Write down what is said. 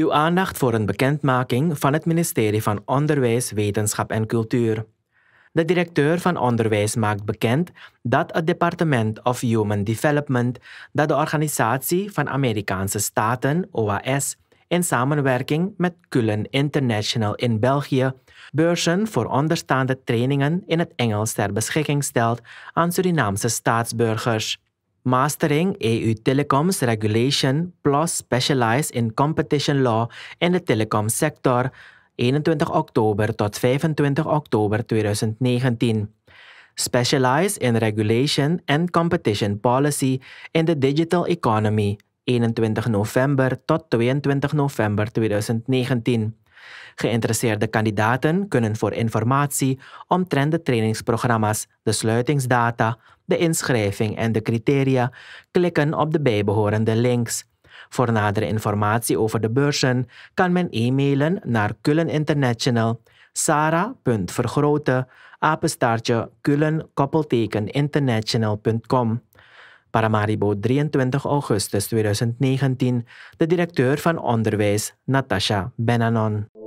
Uw aandacht voor een bekendmaking van het ministerie van Onderwijs, Wetenschap en Cultuur. De directeur van onderwijs maakt bekend dat het Department of Human Development, dat de Organisatie van Amerikaanse Staten, OAS, in samenwerking met Cullen International in België beurzen voor onderstaande trainingen in het Engels ter beschikking stelt aan Surinaamse staatsburgers. Mastering EU Telecoms Regulation plus specialize in competition law in the telecom sector 21 oktober tot 25 oktober 2019. Specialize in Regulation and Competition Policy in the Digital Economy 21 november tot 22 november 2019. Geïnteresseerde kandidaten kunnen voor informatie omtrent de trainingsprogramma's, de sluitingsdata, de inschrijving en de criteria klikken op de bijbehorende links. Voor nadere informatie over de beurzen kan men e-mailen naar Cullen International kullen koppelteken international.com. Paramaribo 23 augustus 2019, de directeur van onderwijs Natasha Benanon.